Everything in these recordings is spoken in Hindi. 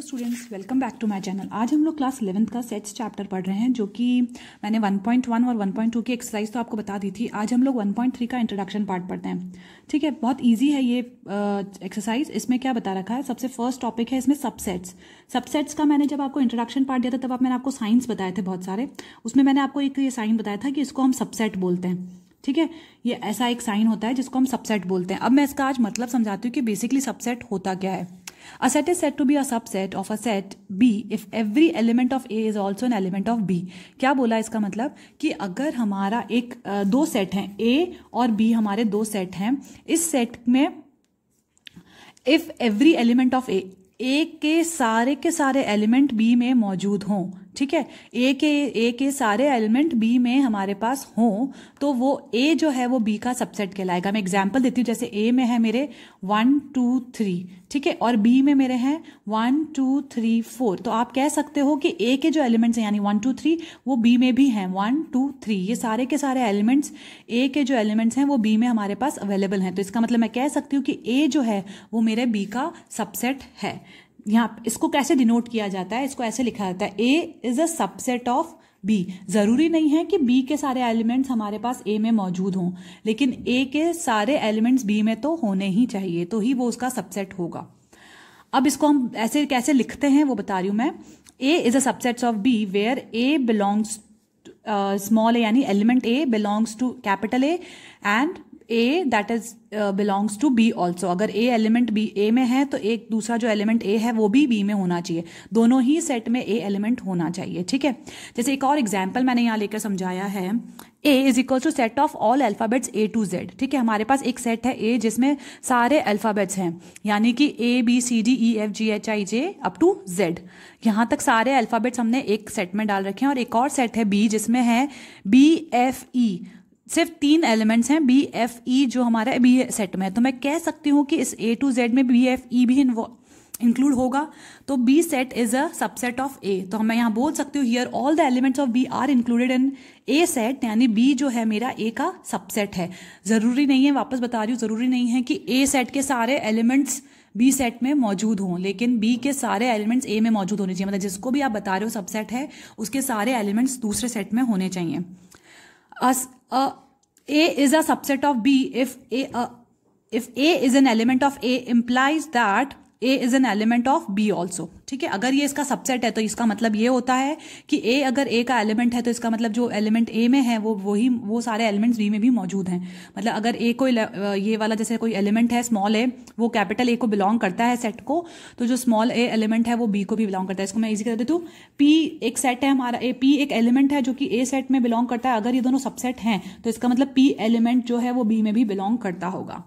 Hello students welcome back to my channel आज हम लोग क्लास इलेवंथ का सेट्स चैप्टर पढ़ रहे हैं जो कि मैंने 1.1 और 1.2 की एक्सरसाइज तो आपको बता दी थी आज हम लोग 1.3 का इंट्रोडक्शन पार्ट पढ़ते हैं ठीक है बहुत इजी है ये एक्सरसाइज इसमें क्या बता रखा है सबसे फर्स्ट टॉपिक है इसमें सबसेट्स सबसेट्स का मैंने जब आपको इंट्रोडक्शन पार्ट दिया था तब आप मैंने आपको साइंस बताए थे बहुत सारे उसमें मैंने आपको एक ये साइन बताया था कि इसको हम सबसेट बोलते हैं ठीक है ये ऐसा एक साइन होता है जिसको हम सबसेट बोलते हैं अब मैं इसका आज मतलब समझाती हूँ कि बेसिकली सबसेट होता क्या है A set is said to be a subset of a set B if every element of A is also an element of B. क्या बोला इसका मतलब कि अगर हमारा एक दो सेट हैं A और B हमारे दो सेट हैं इस सेट में if every element of A A के सारे के सारे एलिमेंट बी में मौजूद हों ठीक है ए के ए के सारे एलिमेंट बी में हमारे पास हों तो वो ए जो है वो बी का सबसेट कहलाएगा मैं एग्जाम्पल देती हूँ जैसे ए में है मेरे वन टू थ्री ठीक है और बी में मेरे हैं वन टू थ्री फोर तो आप कह सकते हो कि ए के जो एलिमेंट्स हैं यानी वन टू थ्री वो बी में भी हैं वन टू थ्री ये सारे के सारे एलिमेंट्स ए के जो एलिमेंट्स हैं वो बी में हमारे पास अवेलेबल हैं तो इसका मतलब मैं कह सकती हूँ कि ए जो है वो मेरे बी का सबसेट है यहाँ इसको कैसे डिनोट किया जाता है इसको ऐसे लिखा जाता है A is a subset of B जरूरी नहीं है कि बी के सारे एलिमेंट्स हमारे पास ए में मौजूद हों लेकिन ए के सारे एलिमेंट्स बी में तो होने ही चाहिए तो ही वो उसका सबसेट होगा अब इसको हम ऐसे कैसे लिखते हैं वो बता रही हूं मैं A is a subsets of B where a belongs small a यानी element a belongs to capital A and a that is belongs to B also अगर ए एलिमेंट बी ए में है तो एक दूसरा जो एलिमेंट ए है वो भी बी में होना चाहिए दोनों ही सेट में ए एलिमेंट होना चाहिए ठीक है जैसे एक और एग्जाम्पल मैंने यहाँ लेकर समझाया है A is equal to set of all alphabets A to Z ठीक है हमारे पास एक सेट है ए जिसमें सारे अल्फाबेट्स हैं यानी कि A B C D E F G H I J up to Z यहां तक सारे अल्फाबेट्स हमने एक सेट में डाल रखे हैं और एक और सेट है बी जिसमें है बी एफ ई सिर्फ तीन एलिमेंट्स हैं बी एफ ई जो हमारा बी सेट में है तो मैं कह सकती हूँ कि इस ए टू जेड में बी एफ ई भी इंक्लूड होगा तो B set is a subset of A तो मैं यहाँ बोल सकती हूँ here all the elements of B are included in A set यानी बी जो है मेरा ए का सबसेट है जरूरी नहीं है वापस बता रही हूँ जरूरी नहीं है कि ए सेट के सारे एलिमेंट्स बी सेट में मौजूद हों लेकिन बी के सारे एलिमेंट्स ए में मौजूद होने चाहिए मतलब जिसको भी आप बता रहे हो सबसेट है उसके सारे एलिमेंट्स दूसरे सेट में होने चाहिए as a A is a subset of B if A, uh, if A is an element of A implies that A is an element of B also ठीक है अगर ये इसका सबसेट है तो इसका मतलब ये होता है कि ए अगर ए का एलिमेंट है तो इसका मतलब जो एलिमेंट ए में है वो वही वो सारे एलिमेंट्स बी में भी मौजूद हैं मतलब अगर ए को ये वाला जैसे कोई एलिमेंट है स्मॉल ए वो कैपिटल ए को बिलोंग करता है सेट को तो जो स्मॉल ए एलिमेंट है वो बी को भी बिलोंग करता है इसको मैं ईजी कर देती हूँ पी एक सेट है हमारा ए पी एक एलिमेंट है जो कि ए सेट में बिलोंग करता है अगर ये दोनों सबसेट हैं तो इसका मतलब पी एलिमेंट जो है वो बी में भी बिलोंग करता होगा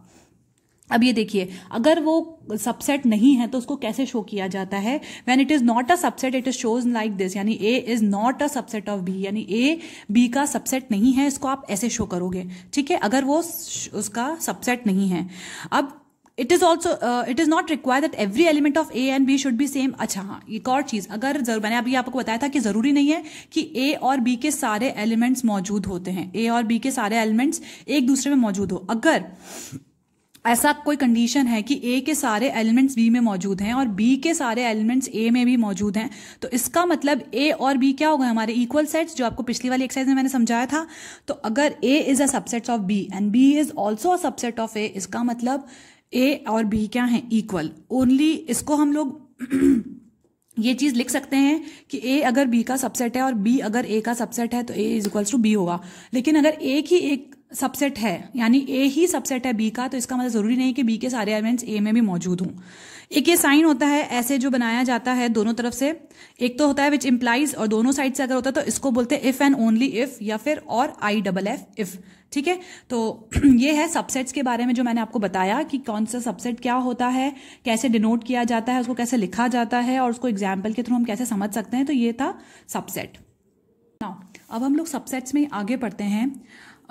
अब ये देखिए अगर वो सबसेट नहीं है तो उसको कैसे शो किया जाता है when it is not a subset it is shows like this यानी A is not a subset of B यानी ए बी का सबसेट नहीं है इसको आप ऐसे शो करोगे ठीक है अगर वो उसका सबसेट नहीं है अब it is also it is not require that every element of A and B should be same अच्छा हाँ एक और चीज अगर जरूर मैंने अभी आपको बताया था कि जरूरी नहीं है कि ए और बी के सारे एलिमेंट्स मौजूद होते हैं ए और बी के सारे एलिमेंट्स एक दूसरे में मौजूद हो अगर ऐसा कोई कंडीशन है कि ए के सारे एलिमेंट्स बी में मौजूद हैं और बी के सारे एलिमेंट्स ए में भी मौजूद हैं तो इसका मतलब ए और बी क्या होगा हमारे इक्वल सेट्स जो आपको पिछली वाली एक्सरसाइज में मैंने समझाया था तो अगर A is a subset of B and B is also a subset of A इसका मतलब ए और बी क्या है इक्वल ओनली इसको हम लोग ये चीज लिख सकते हैं कि ए अगर बी का सबसेट है और बी अगर ए का सबसेट है तो A is equals to B होगा लेकिन अगर एक ही एक सबसेट है यानी ए ही सबसेट है बी का तो इसका मतलब ज़रूरी नहीं कि बी के सारे एलिमेंट्स ए में भी मौजूद हों एक ये साइन होता है ऐसे जो बनाया जाता है दोनों तरफ से एक तो होता है विच इम्प्लाइज और दोनों साइड से अगर होता है तो इसको बोलते हैं इफ एंड ओनली इफ या फिर और आई डबल एफ इफ ठीक है तो ये है सबसेट्स के बारे में जो मैंने आपको बताया कि कौन सा सबसेट क्या होता है कैसे डिनोट किया जाता है उसको कैसे लिखा जाता है और उसको एग्जाम्पल के थ्रू हम कैसे समझ सकते हैं तो ये था सबसेट ना अब हम लोग सबसेट्स में आगे पढ़ते हैं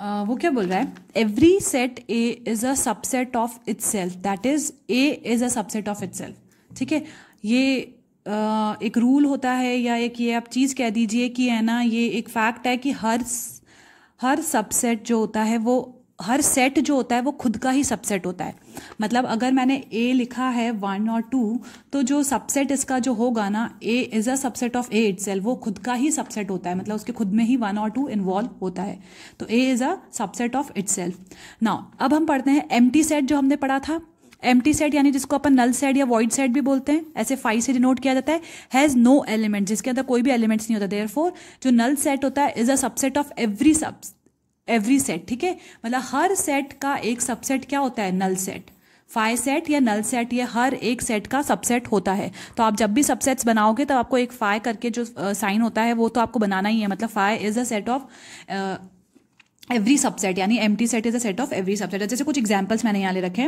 uh, वो क्या बोल रहा है every set A is a subset of itself that is A is a subset of itself ठीक है ये uh, एक रूल होता है या एक ये आप चीज़ कह दीजिए कि है ना ये एक फैक्ट है कि हर हर सबसेट जो होता है वो हर सेट जो होता है वो खुद का ही सबसेट होता है मतलब अगर मैंने ए लिखा है वन और टू तो जो सबसेट इसका जो होगा ना A is a subset of A it वो खुद का ही सबसेट होता है मतलब उसके खुद में ही वन और टू इन्वॉल्व होता है तो A is a subset of itself अब हम पढ़ते हैं एम सेट जो हमने पढ़ा था एम सेट यानी जिसको अपन नल सेट या वॉइड सेट भी बोलते हैं ऐसे फाइव से डिनोट किया जाता है हैज़ नो एलिमेंट जिसके अंदर कोई भी एलिमेंट्स नहीं होता देयर जो नल सेट होता है is a subset of every subs every set ठीक है मतलब हर सेट का एक सबसेट क्या होता है नल सेट फाइव सेट या नल सेट ये हर एक सेट का सबसेट होता है तो आप जब भी सबसेट्स बनाओगे तब आपको एक फाइव करके जो साइन होता है वो तो आपको बनाना ही है मतलब phi is a set of every subset यानी empty set is a set of every subset जैसे कुछ एग्जाम्पल्स मैंने यहाँ ले रखे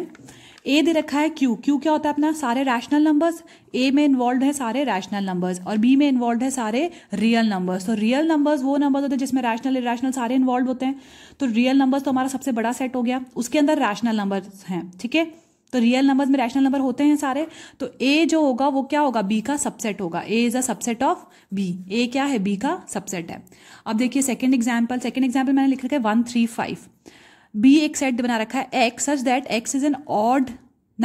ए दे रखा है क्यू क्यू क्या होता है अपना सारे रैशनल नंबर्स ए में इन्वॉल्व है सारे रैशनल नंबर्स और बी में इन्वॉल्व है सारे रियल नंबर्स तो रियल नंबर्स वो नंबर्स होते हैं जिसमें रैशनल इेशनल सारे इन्वॉल्व होते हैं तो रियल नंबर्स तो हमारा सबसे बड़ा सेट हो गया उसके अंदर रैशनल नंबर्स हैं ठीक है तो रियल नंबर में रैशनल नंबर होते हैं सारे तो ए जो होगा वो क्या होगा बी का सबसेट होगा A is a subset of B A क्या है बी का सबसेट है अब देखिए सेकेंड एग्जाम्पल सेकेंड एग्जाम्पल मैंने लिख रखा है वन थ्री फाइव बी एक सेट बना रखा है x such that x is an odd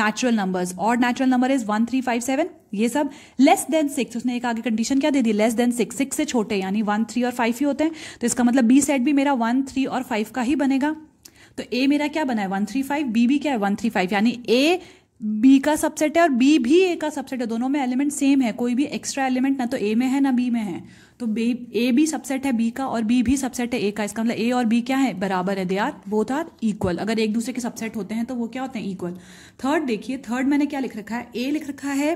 natural numbers odd natural number is one three five seven ये सब लेस देन सिक्स उसने एक आगे कंडीशन क्या दे दी लेस देन सिक्स सिक्स से छोटे यानी वन थ्री और फाइव ही होते हैं तो इसका मतलब बी सेट भी मेरा वन थ्री और फाइव का ही बनेगा तो ए मेरा क्या बना है वन थ्री फाइव बी भी क्या है वन थ्री फाइव यानी ए बी का सबसेट है और बी भी ए का सबसेट है दोनों में एलिमेंट सेम है कोई भी एक्स्ट्रा एलिमेंट ना तो ए में है ना बी में है तो बी ए भी सबसेट है बी का और बी भी सबसेट है ए का इसका मतलब ए और बी क्या है बराबर है they are both are equal अगर एक दूसरे के सबसेट होते हैं तो वो क्या होते हैं इक्वल थर्ड देखिए थर्ड मैंने क्या लिख रखा है ए लिख रखा है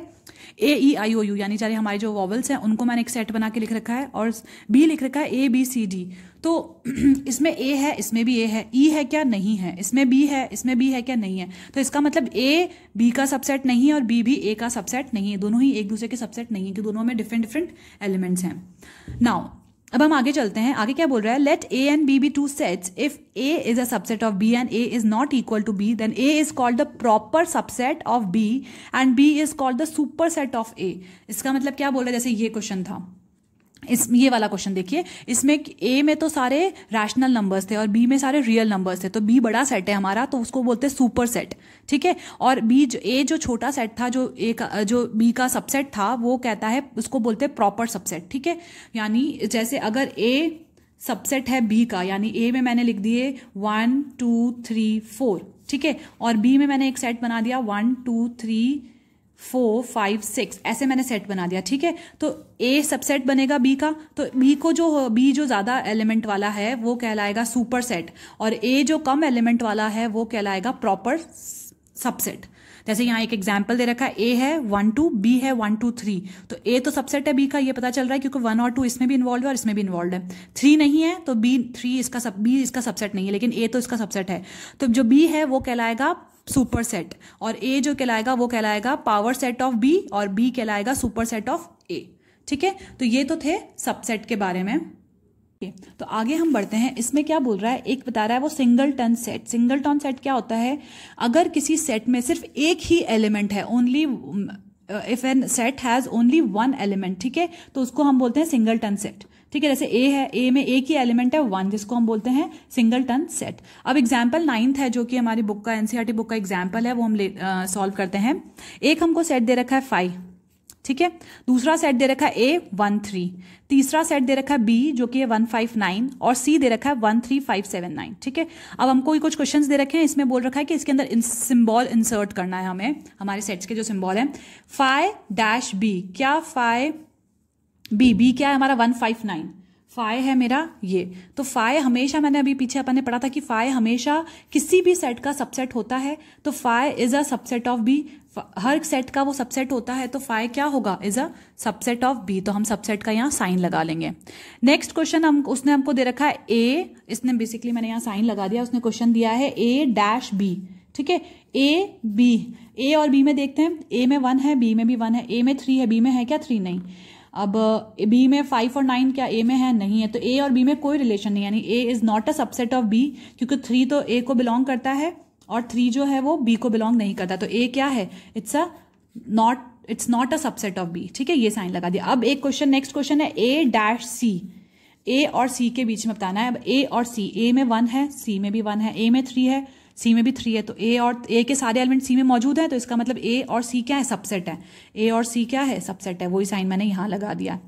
ए ई आई ओ यू यानी चाहे हमारे जो वॉवल्स हैं उनको मैंने एक सेट बना के लिख रखा है और बी लिख रखा है ए बी सी डी तो इसमें ए है इसमें भी ए है ई e है क्या नहीं है इसमें बी है इसमें बी है क्या नहीं है तो इसका मतलब ए बी का सबसेट नहीं है और बी भी ए का सबसेट नहीं है दोनों ही एक दूसरे के सबसेट नहीं है कि दोनों में डिफरेंट डिफरेंट एलिमेंट्स हैं नाउ अब हम आगे चलते हैं आगे क्या बोल रहा है let A and B be two sets if A is a subset of B and A is not equal to B then A is called the proper subset of B and B is called the super set of A इसका मतलब क्या बोल रहा है जैसे ये क्वेश्चन था इस ये वाला क्वेश्चन देखिए इसमें ए में तो सारे रैशनल नंबर्स थे और बी में सारे रियल नंबर्स थे तो बी बड़ा सेट है हमारा तो उसको बोलते हैं सुपर सेट ठीक है और बी जो ए जो छोटा सेट था जो ए का जो बी का सबसेट था वो कहता है उसको बोलते हैं प्रॉपर सबसेट ठीक है यानी जैसे अगर ए सबसेट है बी का यानी ए में मैंने लिख दिए वन टू थ्री फोर ठीक है और बी में मैंने एक सेट बना दिया one two three four five six ऐसे मैंने सेट बना दिया ठीक है तो ए सबसेट बनेगा बी का तो बी को जो बी जो ज़्यादा एलिमेंट वाला है वो कहलाएगा सुपर सेट और ए जो कम एलिमेंट वाला है वो कहलाएगा प्रॉपर सबसेट जैसे यहाँ एक एग्जाम्पल दे रखा है ए है वन टू बी है वन टू थ्री तो ए तो सबसेट है बी का ये पता चल रहा है क्योंकि वन और टू इसमें भी इन्वॉल्व है और इसमें भी इन्वॉल्व है थ्री नहीं है तो बी थ्री इसका सब बी इसका सबसेट नहीं है लेकिन ए तो इसका सबसेट है तो जो बी है वो कहलाएगा सुपर सेट और ए जो कहलाएगा वो कहलाएगा पावर सेट ऑफ बी और बी कहलाएगा सुपर सेट ऑफ ए ठीक है तो ये तो थे सबसेट के बारे में तो आगे हम बढ़ते हैं इसमें क्या बोल रहा है एक बता रहा है वो singleton set singleton set क्या होता है अगर किसी सेट में सिर्फ एक ही एलिमेंट है only if an set has only one element ठीक है तो उसको हम बोलते हैं सिंगल टन सेट ठीक है जैसे ए है ए में एक ही एलिमेंट है वन जिसको हम बोलते हैं सिंगल टन सेट अब एग्जाम्पल नाइन्थ है जो कि हमारी बुक का एनसीआरटी बुक e का एग्जाम्पल है वो हम सॉल्व करते हैं एक हमको सेट दे रखा है फाइव ठीक है दूसरा सेट दे रखा है ए वन थ्री तीसरा सेट दे रखा है बी जो कि है वन फाइव नाइन और सी दे रखा है one three five seven nine ठीक है अब हमको ये कुछ क्वेश्चंस दे रखे हैं इसमें बोल रखा है कि इसके अंदर इन, सिंबल इंसर्ट करना है हमें हमारे सेट्स के जो सिंबल हैं फाइव डैश बी क्या फाइव बी बी क्या है हमारा वन फाइव नाइन फाय है मेरा ये तो फाय हमेशा मैंने अभी पीछे अपन ने पढ़ा था कि फाय हमेशा किसी भी सेट का सबसेट होता है तो phi is a subset of B हर सेट का वो सबसेट होता है तो फाय क्या होगा is a subset of B तो हम सबसेट का यहाँ साइन लगा लेंगे नेक्स्ट क्वेश्चन हम उसने हमको दे रखा है ए इसने बेसिकली मैंने यहाँ साइन लगा दिया उसने क्वेश्चन दिया है ए डैश बी ठीक है ए बी ए और बी में देखते हैं ए में वन है बी में भी वन है ए में थ्री है बी में है क्या थ्री नहीं अब बी में फाइव और नाइन क्या ए में है नहीं है तो ए और बी में कोई रिलेशन नहीं यानी A is not a subset of B क्योंकि थ्री तो ए को बिलोंग करता है और थ्री जो है वो बी को बिलोंग नहीं करता तो ए क्या है it's a not it's not a subset of B ठीक है ये साइन लगा दिया अब एक क्वेश्चन नेक्स्ट क्वेश्चन है ए डैश सी ए और सी के बीच में बताना है अब ए और सी ए में वन है सी में भी वन है ए में थ्री है सी में भी थ्री है तो ए और ए के सारे एलिमेंट सी में मौजूद है तो इसका मतलब ए और सी क्या है सबसेट है ए और सी क्या है सबसेट है वही साइन मैंने यहां लगा दिया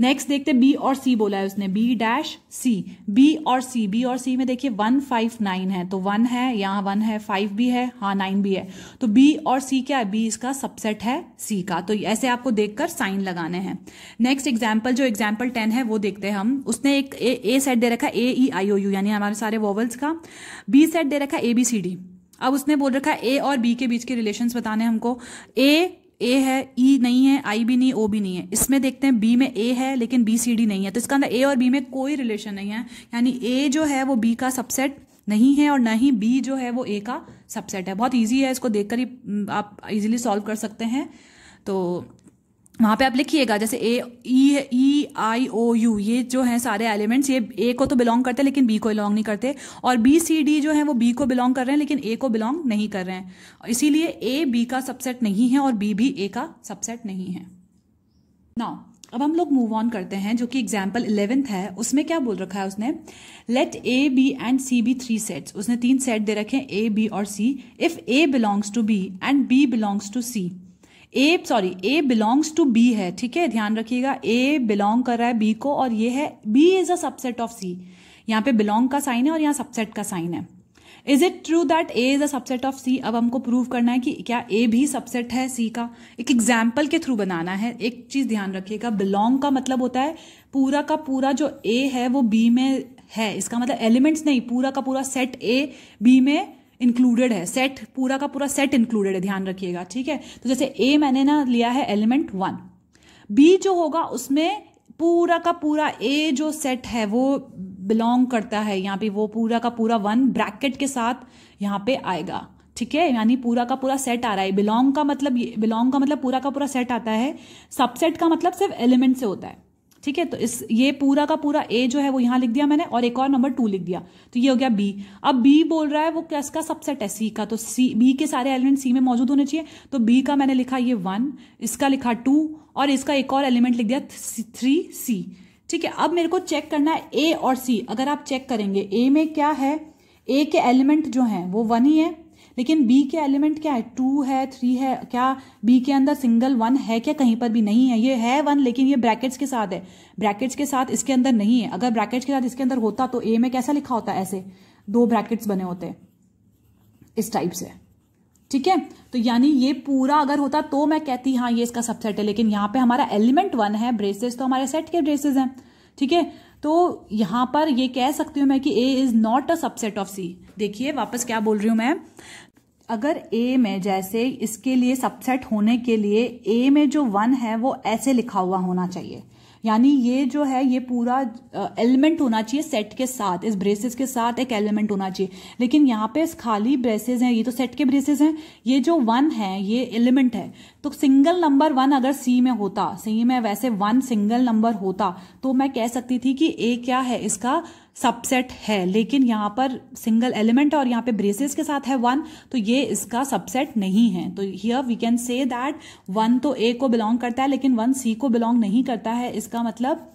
नेक्स्ट देखते बी और सी बोला है उसने बी डैश सी बी और सी बी और सी में देखिए वन फाइव नाइन है तो वन है यहाँ वन है फाइव भी है हाँ नाइन भी है तो बी और सी क्या है बी इसका सबसेट है सी का तो ऐसे आपको देखकर साइन लगाने हैं नेक्स्ट एग्जाम्पल जो एग्जाम्पल टेन है वो देखते हैं हम उसने एक ए, ए सेट दे रखा ए ई आई ओ यू यानी हमारे सारे वोवल्स का बी सेट दे रखा ए बी सी डी अब उसने बोल रखा है ए और बी के बीच के रिलेशंस बताने हमको ए ए है ई e नहीं है आई भी नहीं ओ भी नहीं है इसमें देखते हैं बी में ए है लेकिन बी सी डी नहीं है तो इसका अंदर ए और बी में कोई रिलेशन नहीं है यानी ए जो है वो बी का सबसेट नहीं है और ना ही बी जो है वो ए का सबसेट है बहुत ईजी है इसको देखकर ही हम्म, आप इजीली सॉल्व कर सकते हैं तो वहाँ पे आप लिखिएगा जैसे ए ई ई आई ओ यू ये जो है सारे एलिमेंट्स ये ए को तो बिलोंग करते हैं लेकिन बी को बिलोंग नहीं करते और बी सी डी जो है वो बी को बिलोंग कर रहे हैं लेकिन ए को बिलोंग नहीं कर रहे हैं इसीलिए ए बी का सबसेट नहीं है और बी भी ए का सबसेट नहीं है नाउ अब हम लोग मूव ऑन करते हैं जो कि एग्जाम्पल इलेवेंथ है उसमें क्या बोल रखा है उसने let A B and C be three sets उसने तीन सेट दे रखे हैं ए बी और C if A belongs to B and B belongs to C A sorry A belongs to B है ठीक है ध्यान रखिएगा ए बिलोंग कर रहा है बी को और ये है B is a subset of C यहाँ पे बिलोंग का साइन है और यहाँ सबसेट का साइन है is it true that A is a subset of C अब हमको प्रूव करना है कि क्या ए भी सबसेट है सी का एक एग्जाम्पल के थ्रू बनाना है एक चीज ध्यान रखिएगा बिलोंग का मतलब होता है पूरा का पूरा जो ए है वो बी में है इसका मतलब एलिमेंट्स नहीं पूरा का पूरा सेट ए बी में इंक्लूडेड है सेट पूरा का पूरा सेट इंक्लूडेड है ध्यान रखिएगा ठीक है तो जैसे ए मैंने ना लिया है एलिमेंट वन बी जो होगा उसमें पूरा का पूरा ए जो सेट है वो बिलोंग करता है यहाँ पे वो पूरा का पूरा वन ब्रैकेट के साथ यहाँ पे आएगा ठीक है यानी पूरा का पूरा सेट आ रहा है बिलोंग का मतलब बिलोंग का मतलब पूरा का पूरा सेट आता है सबसेट का मतलब सिर्फ एलिमेंट से होता है ठीक है तो इस ये पूरा का पूरा ए जो है वो यहां लिख दिया मैंने और एक और नंबर टू लिख दिया तो ये हो गया बी अब बी बोल रहा है वो किसका सबसेट है सी का तो सी बी के सारे एलिमेंट सी में मौजूद होने चाहिए तो बी का मैंने लिखा ये वन इसका लिखा टू और इसका एक और एलिमेंट लिख दिया थ्री सी ठीक है अब मेरे को चेक करना है ए और सी अगर आप चेक करेंगे ए में क्या है ए के एलिमेंट जो है वो वन ही है लेकिन बी के एलिमेंट क्या है टू है थ्री है क्या बी के अंदर सिंगल वन है क्या कहीं पर भी नहीं है ये है वन लेकिन ये ब्रैकेट्स के साथ है ब्रैकेट्स के साथ इसके अंदर नहीं है अगर ब्रैकेट्स के साथ इसके अंदर होता तो ए में कैसा लिखा होता ऐसे दो ब्रैकेट्स बने होते इस टाइप से ठीक है तो यानी ये पूरा अगर होता तो मैं कहती हाँ ये इसका सबसेट है लेकिन यहाँ पे हमारा एलिमेंट वन है ब्रेसेस तो हमारे सेट के ब्रेसेस हैं ठीक है तो यहाँ पर ये कह सकती हूँ मैं कि A is not a subset of C देखिए वापस क्या बोल रही हूं मैं अगर ए में जैसे इसके लिए सबसेट होने के लिए ए में जो वन है वो ऐसे लिखा हुआ होना चाहिए यानी ये जो है ये पूरा एलिमेंट होना चाहिए सेट के साथ इस ब्रेसेस के साथ एक एलिमेंट होना चाहिए लेकिन यहाँ पे इस खाली ब्रेसेस हैं ये तो सेट के ब्रेसेस हैं ये जो वन है ये एलिमेंट है तो सिंगल नंबर वन अगर सी में होता सी में वैसे वन सिंगल नंबर होता तो मैं कह सकती थी कि ए क्या है इसका सबसेट है लेकिन यहाँ पर सिंगल एलिमेंट और यहाँ पे ब्रेसेस के साथ है वन तो ये इसका सबसेट नहीं है तो here we can say that one तो ए को बिलोंग करता है लेकिन वन सी को बिलोंग नहीं करता है इसका मतलब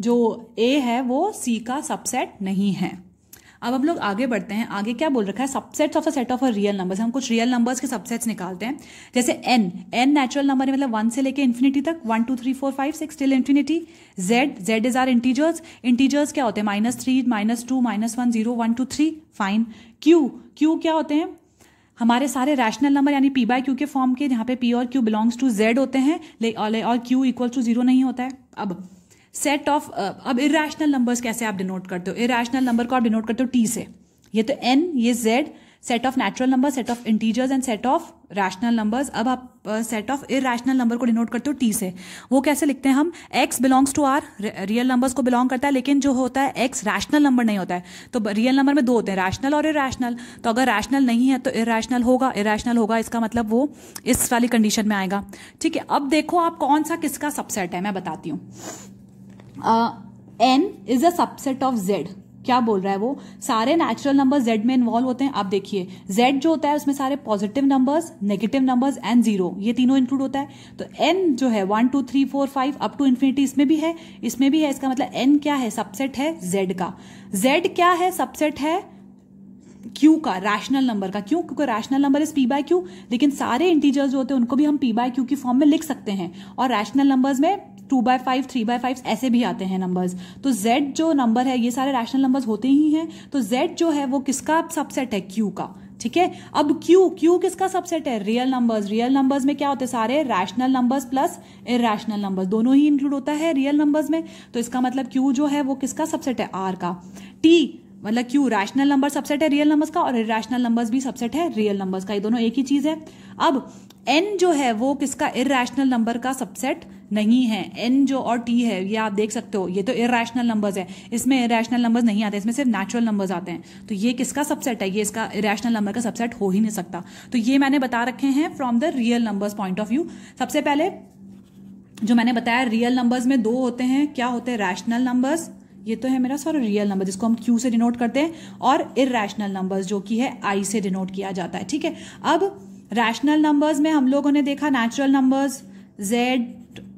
जो ए है वो सी का सबसेट नहीं है अब हम लोग आगे बढ़ते हैं आगे क्या बोल रखा है subsets of a set of a real numbers हम कुछ रियल नंबर्स के सबसेट्स निकालते हैं जैसे एन एन नेचुरल नंबर है मतलब वन से लेकर इन्फिनिटी तक one two three four five six till infinity Z Z is our integers integers क्या होते हैं minus three minus two minus one zero one two three fine Q Q क्या होते हैं हमारे सारे रैशनल नंबर यानी पी बाय क्यू के फॉर्म के यहाँ पे पी और क्यू बिलोंग्स टू जेड होते हैं और क्यू इक्वल टू जीरो नहीं होता है अब सेट ऑफ uh, अब इरेशनल नंबर्स कैसे आप डिनोट करते हो इरेशनल नंबर को आप डिनोट करते हो टी से ये तो एन ये Z set of natural number set of integers and set of rational numbers अब आप सेट ऑफ इरेशनल नंबर को डिनोट करते हो टी से वो कैसे लिखते हैं हम x belongs to R real numbers को बिलोंग करता है लेकिन जो होता है एक्स रैशनल नंबर नहीं होता है तो रियल नंबर में दो होते हैं रैशनल और इरेशनल तो अगर रैशनल नहीं है तो इरेशनल होगा इरेशनल होगा इसका मतलब वो इस वाली कंडीशन में आएगा ठीक है अब देखो आप कौन सा किसका सबसेट है मैं बताती हूँ N is a subset of Z क्या बोल रहा है वो सारे नेचुरल नंबर जेड में इन्वॉल्व होते हैं आप देखिए जेड जो होता है उसमें सारे positive numbers negative numbers and zero ये तीनों इंक्लूड होता है तो एन जो है one two three four five up to infinity इसमें भी है इसमें भी है इसका मतलब एन क्या है सबसेट है जेड का जेड क्या है सबसेट है क्यू का रैशनल नंबर का क्यों क्योंकि rational number is P by Q लेकिन सारे इंटीजर्स जो होते हैं उनको भी हम पी बाय क्यू की फॉर्म में लिख सकते हैं और रैशनल नंबर्स में two by five three by five ऐसे भी आते हैं नंबर्स तो जेड जो नंबर है ये सारे रैशनल नंबर्स होते ही हैं तो जेड जो है वो किसका सबसेट है क्यू का ठीक है अब क्यू क्यू किसका सबसेट है रियल नंबर्स रियल नंबर्स में क्या होते हैं सारे rational numbers plus irrational numbers दोनों ही इंक्लूड होता है रियल नंबर्स में तो इसका मतलब क्यू जो है वो किसका सबसेट है आर का टी मतलब क्यू रैशनल नंबर सबसेट है रियल नंबर्स का और इेशनल नंबर्स भी सबसेट है रियल नंबर्स का ये दोनों एक ही चीज है अब एन जो है वो किसका इरेशनल नंबर का सबसेट नहीं है एन जो और टी है ये आप देख सकते हो ये तो इरेशनल नंबर्स है इसमें इरेशनल नंबर्स नहीं आते इसमें सिर्फ नेचुरल नंबर्स आते हैं तो ये किसका सबसेट है ये इसका इरेशनल नंबर का सबसेट हो ही नहीं सकता तो ये मैंने बता रखे हैं from the real numbers point of view सबसे पहले जो मैंने बताया रियल नंबर्स में दो होते हैं क्या होते हैं रैशनल नंबर्स ये तो है मेरा सॉरी रियल नंबर जिसको हम क्यू से डिनोट करते हैं और इरेशनल नंबर्स जो कि है आई से डिनोट किया जाता है ठीक है अब रैशनल नंबर्स में हम लोगों ने देखा नेचुरल नंबर्स जेड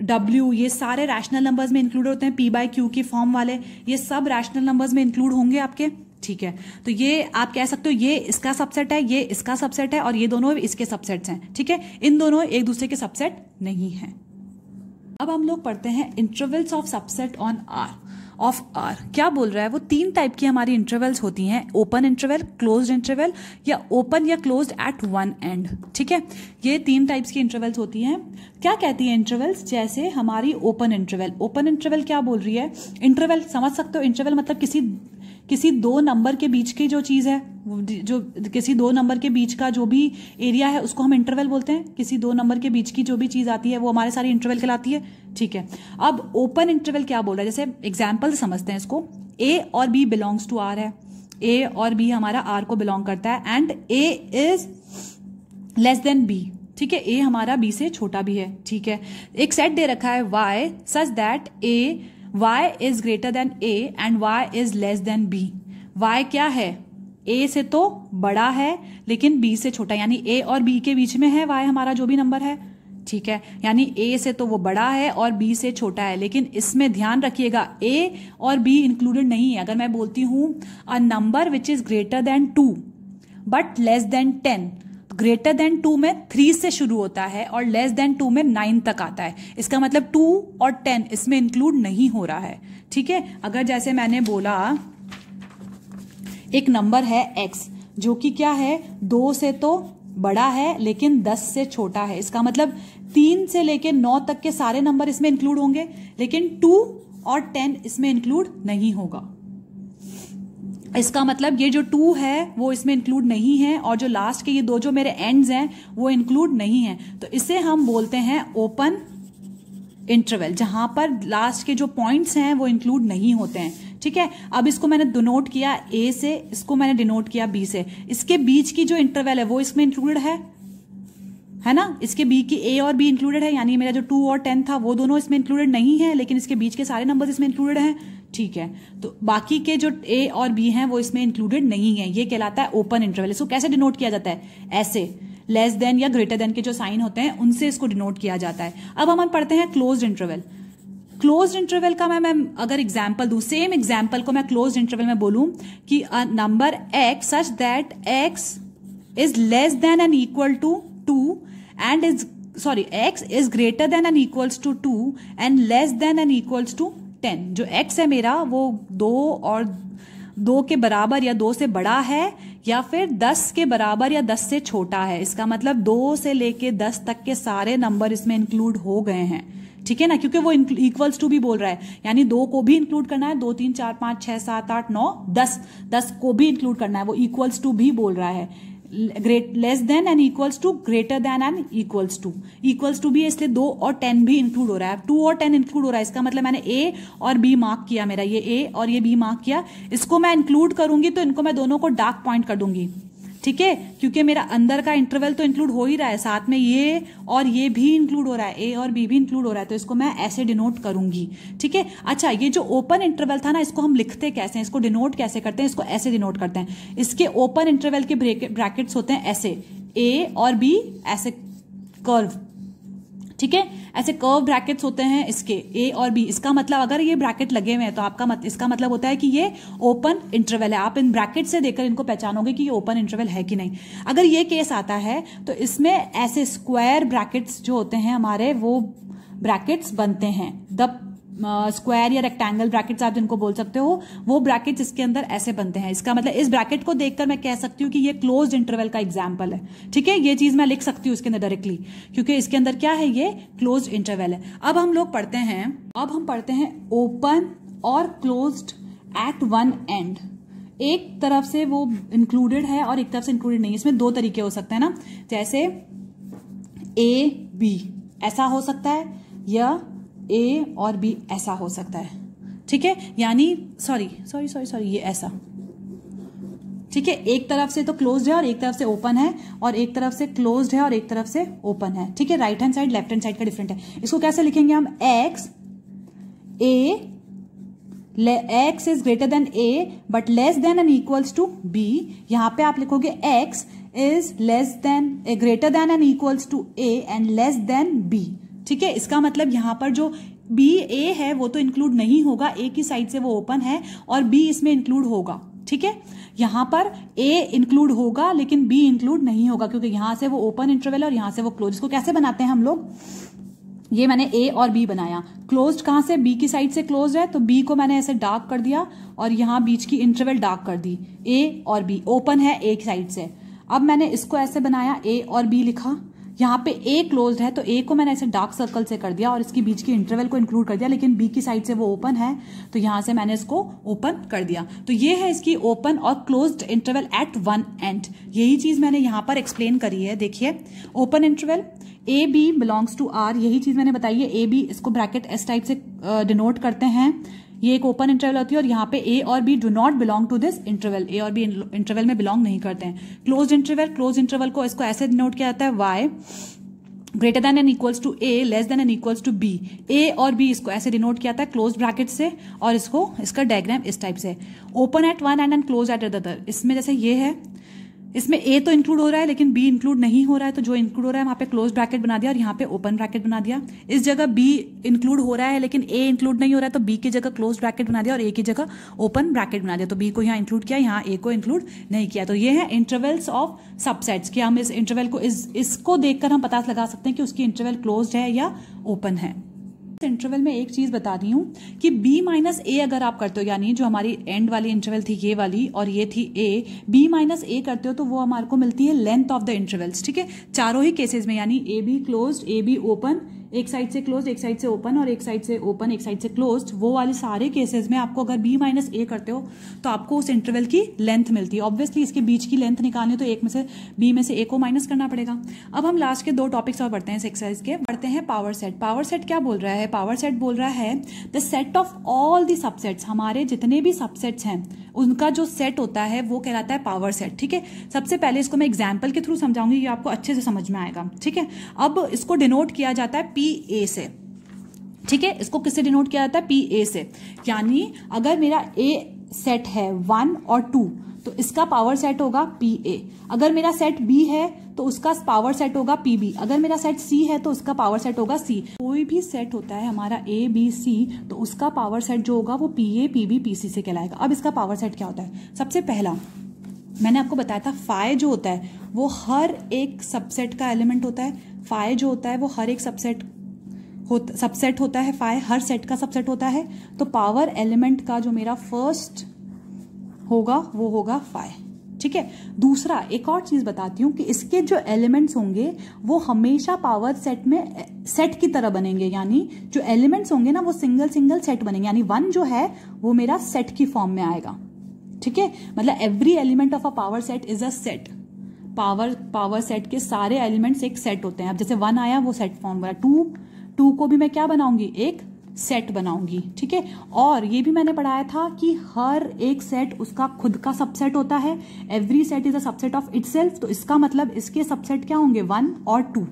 डब्ल्यू ये सारे रैशनल नंबर्स में इंक्लूड होते हैं पी बाय क्यू की फॉर्म वाले ये सब रैशनल नंबर्स में इंक्लूड होंगे आपके ठीक है तो ये आप कह सकते हो ये इसका सबसेट है ये इसका सबसेट है और ये दोनों इसके सबसेट्स हैं ठीक है इन दोनों एक दूसरे के सबसेट नहीं है अब हम लोग पढ़ते हैं intervals of subset on R of R क्या बोल रहा है वो तीन टाइप की हमारी इंटरवल्स होती हैं ओपन इंटरवल क्लोज इंटरवल या ओपन या क्लोज एट वन एंड ठीक है ये तीन टाइप्स की इंटरवल्स होती हैं क्या कहती है इंटरवल्स जैसे हमारी ओपन इंटरवल ओपन इंटरवल क्या बोल रही है इंटरवल समझ सकते हो इंटरवल मतलब किसी किसी दो नंबर के बीच की जो चीज़ है जो किसी दो नंबर के बीच का जो भी एरिया है उसको हम इंटरवल बोलते हैं किसी दो नंबर के बीच की जो भी चीज़ आती है वो हमारे सारे इंटरवल कहलाती है ठीक है अब ओपन इंटरवल क्या बोल रहा है जैसे एग्जाम्पल समझते हैं इसको ए और बी बिलोंग्स टू आर है ए और बी हमारा आर को बिलोंग करता है and A is less than B ठीक है ए हमारा बी से छोटा भी है ठीक है एक सेट दे रखा है Y such that A y is greater than a and y is less than b y क्या है a से तो बड़ा है लेकिन b से छोटा यानी a और b के बीच में है y हमारा जो भी नंबर है ठीक है यानी a से तो वो बड़ा है और b से छोटा है लेकिन इसमें ध्यान रखिएगा a और b इंक्लूडेड नहीं है अगर मैं बोलती हूं a number which is greater than two but less than ten greater than two में थ्री से शुरू होता है और लेस देन टू में नाइन तक आता है इसका मतलब टू और टेन इसमें इंक्लूड नहीं हो रहा है ठीक है अगर जैसे मैंने बोला एक नंबर है एक्स जो कि क्या है दो से तो बड़ा है लेकिन दस से छोटा है इसका मतलब तीन से लेकर नौ तक के सारे नंबर इसमें इंक्लूड होंगे लेकिन टू और टेन इसमें इंक्लूड नहीं होगा इसका मतलब ये जो टू है वो इसमें इंक्लूड नहीं है और जो लास्ट के ये दो जो मेरे एंड्स हैं वो इंक्लूड नहीं है तो इसे हम बोलते हैं ओपन इंटरवल जहां पर लास्ट के जो पॉइंट्स हैं वो इंक्लूड नहीं होते हैं ठीक है अब इसको मैंने डिनोट किया ए से इसको मैंने डिनोट किया बी से इसके बीच की जो इंटरवल है वो इसमें इंक्लूडेड है है ना इसके बी की ए और बी इंक्लूडेड है यानी मेरा जो टू और टेन था वो दोनों इसमें इंक्लूडेड नहीं है लेकिन इसके बीच के सारे नंबर्स इसमें इंक्लूडेड हैं ठीक है तो बाकी के जो ए और बी हैं वो इसमें इंक्लूडेड नहीं है ये कहलाता है ओपन इंटरवल इसको कैसे डिनोट किया जाता है ऐसे लेस देन या ग्रेटर देन के जो साइन होते हैं उनसे इसको डिनोट किया जाता है अब हम पढ़ते हैं क्लोज इंटरवल क्लोज इंटरवल का मैं मैं अगर एग्जाम्पल दू सेम एग्जाम्पल को मैं क्लोज इंटरवल में बोलू कि number x such that x is less than and equal to two and is sorry x is greater than and equals to two and less than and equals to ten जो एक्स है मेरा वो दो और दो के बराबर या दो से बड़ा है या फिर दस के बराबर या दस से छोटा है इसका मतलब दो से लेके दस तक के सारे नंबर इसमें इंक्लूड हो गए हैं ठीक है ना क्योंकि वो इक्वल्स टू भी बोल रहा है यानी दो को भी इंक्लूड करना है दो तीन चार पांच छह सात आठ नौ दस दस को भी इंक्लूड करना है वो इक्वल्स टू भी बोल रहा है great less than and equals to greater than and equals to equals to भी इसलिए दो और टेन भी इंक्लूड हो रहा है टू और टेन इंक्लूड हो रहा है इसका मतलब मैंने ए और बी मार्क किया मेरा ये ए और ये बी मार्क किया इसको मैं इंक्लूड करूंगी तो इनको मैं दोनों को डार्क पॉइंट कर दूंगी ठीक है क्योंकि मेरा अंदर का इंटरवल तो इंक्लूड हो ही रहा है साथ में ये और ये भी इंक्लूड हो रहा है ए और बी भी इंक्लूड हो रहा है तो इसको मैं ऐसे डिनोट करूंगी ठीक है अच्छा ये जो ओपन इंटरवल था ना इसको हम लिखते कैसे हैं इसको डिनोट कैसे करते हैं इसको ऐसे डिनोट करते हैं इसके ओपन इंटरवल के ब्रैकेट्स होते हैं ऐसे ए और बी ऐसे कर्व ठीक है ऐसे कर्व ब्रैकेट्स होते हैं इसके ए और बी इसका मतलब अगर ये ब्रैकेट लगे हुए हैं तो आपका मत, इसका मतलब होता है कि ये ओपन इंटरवल है आप इन ब्रैकेट से देखकर इनको पहचानोगे कि ये ओपन इंटरवल है कि नहीं अगर ये केस आता है तो इसमें ऐसे स्क्वायर ब्रैकेट्स जो होते हैं हमारे वो ब्रैकेट्स बनते हैं द स्क्वायर या रेक्टेंगल ब्रैकेट्स आप जिनको बोल सकते हो वो ब्रैकेट्स इसके अंदर ऐसे बनते हैं इसका मतलब इस ब्रैकेट को देखकर मैं कह सकती हूँ कि ये क्लोज इंटरवल का एग्जाम्पल है ठीक है ये चीज मैं लिख सकती हूँ इसके अंदर डायरेक्टली क्योंकि इसके अंदर क्या है ये क्लोज इंटरवेल है अब हम लोग पढ़ते हैं अब हम पढ़ते हैं ओपन और क्लोज एट वन एंड एक तरफ से वो इंक्लूडेड है और एक तरफ से इंक्लूडेड नहीं है इसमें दो तरीके हो सकते हैं ना जैसे ए बी ऐसा हो सकता है या ए और बी ऐसा हो सकता है ठीक है यानी सॉरी सॉरी सॉरी सॉरी ये ऐसा ठीक है एक तरफ से तो क्लोज है और एक तरफ से ओपन है और एक तरफ से क्लोज है और एक तरफ से ओपन है ठीक है right hand side left hand side का डिफरेंट है इसको कैसे लिखेंगे हम X A X is greater than A but less than and equals to B यहां पे आप लिखोगे X is less than greater than and equals to A and less than B ठीक है इसका मतलब यहां पर जो बी ए है वो तो इंक्लूड नहीं होगा ए की साइड से वो ओपन है और बी इसमें इंक्लूड होगा ठीक है यहां पर ए इंक्लूड होगा लेकिन बी इंक्लूड नहीं होगा क्योंकि यहां से वो ओपन इंटरवल और यहां से वो क्लोज इसको कैसे बनाते हैं हम लोग ये मैंने ए और बी बनाया क्लोज कहां से बी की साइड से क्लोज है तो बी को मैंने ऐसे डार्क कर दिया और यहां बीच की इंटरवल डार्क कर दी ए और बी ओपन है ए की साइड से अब मैंने इसको ऐसे बनाया ए और बी लिखा यहाँ पे ए क्लोज है तो ए को मैंने ऐसे डार्क सर्कल से कर दिया और इसके बीच के इंटरवल को इंक्लूड कर दिया लेकिन बी की साइड से वो ओपन है तो यहां से मैंने इसको ओपन कर दिया तो ये है इसकी ओपन और close interval at one end यही चीज मैंने यहाँ पर एक्सप्लेन करी है देखिए open interval A B belongs to R यही चीज मैंने बताई है ए बी इसको ब्रैकेट एस टाइप से डिनोट करते हैं ये एक ओपन इंटरवल होती है और यहाँ पे ए और B do not belong to this interval A और बी इंटरवल में बिलोंग नहीं करते हैं क्लोज इंटरवल क्लोज इंटरवल को इसको ऐसे नोट किया जाता है Y greater than and equals to A less than and equals to B A और बी इसको ऐसे डिनोट किया था क्लोज ब्रैकेट से और इसको इसका डायग्राम इस टाइप से open at one end and close at other इसमें जैसे ये है इसमें ए तो इंक्लूड हो रहा है लेकिन बी इंक्लूड नहीं हो रहा है तो जो इंक्लूड हो रहा है वहां पे क्लोज ब्रैकेट बना दिया और यहाँ पे ओपन ब्रैकेट बना दिया इस जगह बी इंक्लूड हो रहा है लेकिन ए इंक्लूड नहीं हो रहा है तो बी की जगह क्लोज ब्रैकेट बना दिया और ए की जगह ओपन ब्रैकेट बना दिया तो बी को यहाँ इंक्लूड किया यहाँ ए को इंक्लूड नहीं किया तो ये है इंटरवल्स ऑफ सबसेट्स कि हम इस इंटरवल को इस इसको देखकर हम पता लगा सकते हैं कि उसकी इंटरवल क्लोज है या ओपन है इंटरवल में एक चीज बता दी हूँ कि b माइनस ए अगर आप करते हो यानी जो हमारी एंड वाली इंटरवल थी ये वाली और ये थी a b माइनस ए करते हो तो वो हमारे को मिलती है लेंथ ऑफ द इंटरवल्स ठीक है चारों ही केसेस में यानी A B close A B open एक साइड से क्लोज एक साइड से ओपन और एक साइड से ओपन एक साइड से क्लोज वो वाले सारे केसेस में आपको अगर बी माइनस ए करते हो तो आपको उस इंटरवल की लेंथ मिलती है ऑब्वियसली इसके बीच की लेंथ निकालने तो एक में से बी में से ए को माइनस करना पड़ेगा अब हम लास्ट के दो टॉपिक्स और बढ़ते हैं इस एक्सरसाइज के बढ़ते हैं पावर सेट पावर सेट क्या बोल रहा है पावर सेट बोल रहा है the set of all the subsets हमारे जितने भी सबसेट्स हैं उनका जो सेट होता है वो कहलाता है पावर सेट ठीक है सबसे पहले इसको मैं एग्जाम्पल के थ्रू समझाऊंगी ये आपको अच्छे से समझ में आएगा ठीक है अब इसको डिनोट किया जाता है पी ए से ठीक है इसको किससे डिनोट किया जाता है पी ए से यानी अगर मेरा ए सेट है वन और टू तो इसका पावर सेट होगा पी ए अगर मेरा सेट बी है तो उसका पावर सेट होगा पी बी अगर मेरा सेट सी है तो उसका पावर सेट होगा सी कोई भी सेट होता है हमारा ए बी सी तो उसका पावर सेट जो होगा वो P A P B P C से कहलाएगा अब इसका पावर सेट क्या होता है सबसे पहला मैंने आपको बताया था फाइव जो होता है वो हर एक सबसेट का एलिमेंट होता है फाई जो होता है वो हर एक सबसेट होता सबसेट होता है फाई हर सेट का सबसेट होता है तो पावर एलिमेंट का जो मेरा फर्स्ट होगा वो होगा फाई ठीक है दूसरा एक और चीज बताती हूँ कि इसके जो एलिमेंट्स होंगे वो हमेशा पावर सेट में सेट की तरह बनेंगे यानी जो एलिमेंट्स होंगे ना वो सिंगल सिंगल सेट बनेंगे यानी वन जो है वो मेरा सेट की फॉर्म में आएगा ठीक है मतलब every element of a power set is a set power power set के सारे एलिमेंट्स एक सेट होते हैं अब जैसे वन आया वो सेट फॉर्म बना टू टू को भी मैं क्या बनाऊंगी एक सेट बनाऊंगी ठीक है और ये भी मैंने पढ़ाया था कि हर एक सेट उसका खुद का सबसेट होता है every set is a subset of it तो इसका मतलब इसके सबसेट क्या होंगे वन और टू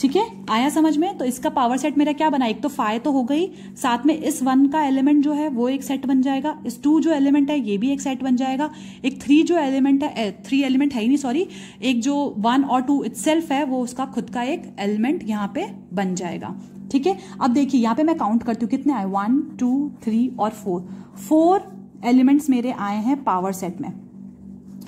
ठीक है आया समझ में तो इसका पावर सेट मेरा क्या बना एक तो फाइव तो हो गई साथ में इस वन का एलिमेंट जो है वो एक सेट बन जाएगा इस टू जो एलिमेंट है ये भी एक सेट बन जाएगा एक थ्री जो एलिमेंट है थ्री एलिमेंट है ही नहीं सॉरी एक जो वन और टू इट है वो उसका खुद का एक एलिमेंट यहाँ पे बन जाएगा ठीक है अब देखिए यहाँ पे मैं काउंट करती हूँ कितने आए वन टू थ्री और फोर फोर एलिमेंट्स मेरे आए हैं पावर सेट में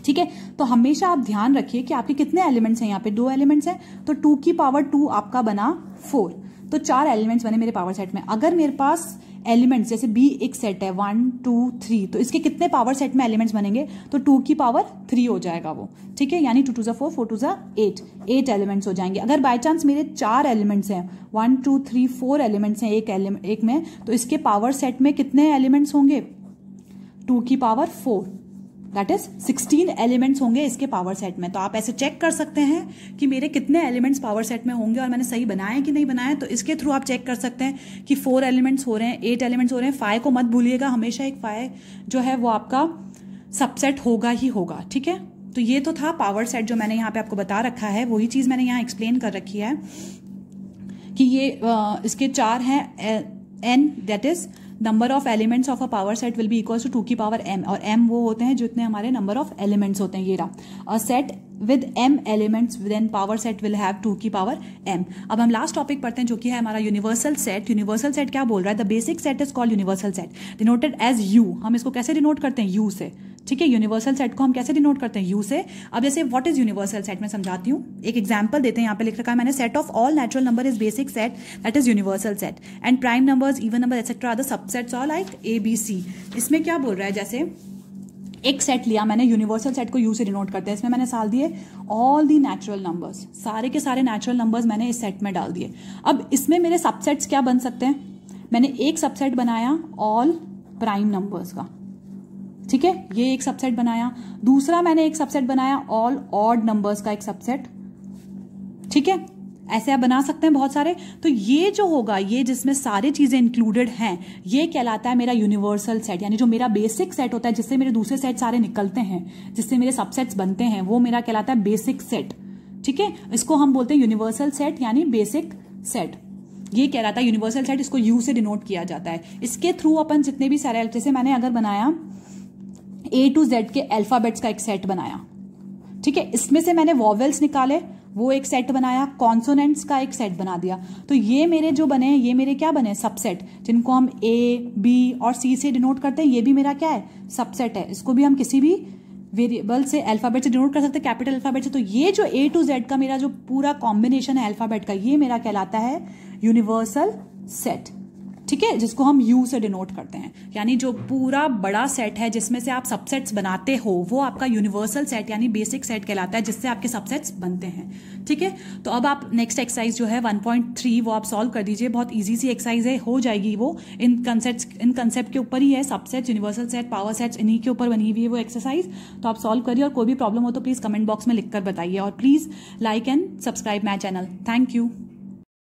ठीक है तो हमेशा आप ध्यान रखिए कि आपके कितने एलिमेंट्स हैं यहाँ पे दो एलिमेंट्स हैं तो टू की पावर टू आपका बना फोर तो चार एलिमेंट्स बने मेरे पावर सेट में अगर मेरे पास एलिमेंट्स जैसे बी एक सेट है वन टू थ्री तो इसके कितने पावर सेट में एलिमेंट्स बनेंगे तो टू की पावर थ्री हो जाएगा वो ठीक है यानी two to the four four to the eight eight elements हो जाएंगे अगर बाय चांस मेरे चार एलिमेंट्स हैं one two three four elements हैं एक एलिमेंट एक में तो इसके पावर सेट में कितने एलिमेंट्स होंगे टू की power four that is 16 elements होंगे इसके पावर सेट में तो आप ऐसे चेक कर सकते हैं कि मेरे कितने एलिमेंट्स पावर सेट में होंगे और मैंने सही बनाया कि नहीं बनाया तो इसके थ्रू आप चेक कर सकते हैं कि फोर एलिमेंट्स हो रहे हैं एट एलिमेंट्स हो रहे हैं फाइव को मत भूलिएगा हमेशा एक फाइव जो है वो आपका सबसेट होगा ही होगा ठीक है तो ये तो था पावर सेट जो मैंने यहाँ पे आपको बता रखा है वही चीज़ मैंने यहाँ एक्सप्लेन कर रखी है कि ये इसके चार हैं N that is number of elements of a power set will be equals to two की पावर एम और एम वो होते हैं जितने हमारे नंबर ऑफ एलिमेंट्स होते हैं ये रहा set with M elements an power set will have two की पावर एम अब हम लास्ट टॉपिक पढ़ते हैं जो कि है हमारा यूनिवर्सल सेट यूनिवर्सल सेट क्या बोल रहा है the basic set is called universal set denoted as U हम इसको कैसे डिनोट करते हैं यू से ठीक है यूनिवर्सल सेट को हम कैसे डिनोट करते हैं यू से अब जैसे व्हाट इज यूनिवर्सल सेट मैं समझाती हूँ एक एग्जांपल देते हैं यहाँ पे लिख रखा है मैंने set of all natural number is basic set that is universal set and prime numbers even number etcetera are the subsets all like A B C इसमें क्या बोल रहा है जैसे एक सेट लिया मैंने यूनिवर्सल सेट को यू से डिनोट करते हैं इसमें मैंने साल दिए ऑल दी नेचुरल नंबर्स सारे के सारे नेचुरल नंबर्स मैंने इस सेट में डाल दिए अब इसमें मेरे सबसेट्स क्या बन सकते हैं मैंने एक सबसेट बनाया ऑल प्राइम नंबर्स का ठीक है ये एक सबसेट बनाया दूसरा मैंने एक सबसेट बनाया ऑल ऑड नंबर्स का एक सबसेट ठीक है ऐसे आप बना सकते हैं बहुत सारे तो ये जो होगा ये जिसमें सारे चीज़ें इंक्लूडेड हैं ये कहलाता है मेरा यूनिवर्सल सेट यानी जो मेरा बेसिक सेट होता है जिससे मेरे दूसरे सेट सारे निकलते हैं जिससे मेरे सबसेट्स बनते हैं वो मेरा कहलाता है बेसिक सेट ठीक है इसको हम बोलते हैं यूनिवर्सल सेट यानी बेसिक सेट ये कह रहा था यूनिवर्सल सेट इसको यू से डिनोट किया जाता है इसके थ्रू अपन जितने भी सारे जैसे मैंने अगर बनाया ए टू जेड के अल्फाबेट्स का एक सेट बनाया ठीक है इसमें से मैंने वॉवेल्स निकाले वो एक सेट बनाया कॉन्सोनेंट्स का एक सेट बना दिया तो ये मेरे जो बने हैं ये मेरे क्या बने सबसेट जिनको हम ए बी और सी से डिनोट करते हैं ये भी मेरा क्या है सबसेट है इसको भी हम किसी भी वेरिएबल से अल्फाबेट से डिनोट कर सकते हैं कैपिटल अल्फाबेट से तो ये जो ए टू जेड का मेरा जो पूरा कॉम्बिनेशन है अल्फाबेट का ये मेरा कहलाता है यूनिवर्सल सेट ठीक है जिसको हम यू से डिनोट करते हैं यानी जो पूरा बड़ा सेट है जिसमें से आप सबसेट्स बनाते हो वो आपका यूनिवर्सल सेट यानी बेसिक सेट कहलाता है जिससे आपके सबसेट्स बनते हैं ठीक है तो अब आप नेक्स्ट एक्सरसाइज जो है 1.3 वो आप सॉल्व कर दीजिए बहुत ईजी सी एक्सरसाइज है हो जाएगी वो इन कंसेप्ट इन कंसेप्ट के ऊपर ही है subsets universal set power sets इन्हीं के ऊपर बनी हुई है वो एक्सरसाइज तो आप सॉल्व करिए और कोई भी प्रॉब्लम हो तो प्लीज़ कमेंट बॉक्स में लिखकर बताइए और please like and subscribe my channel thank you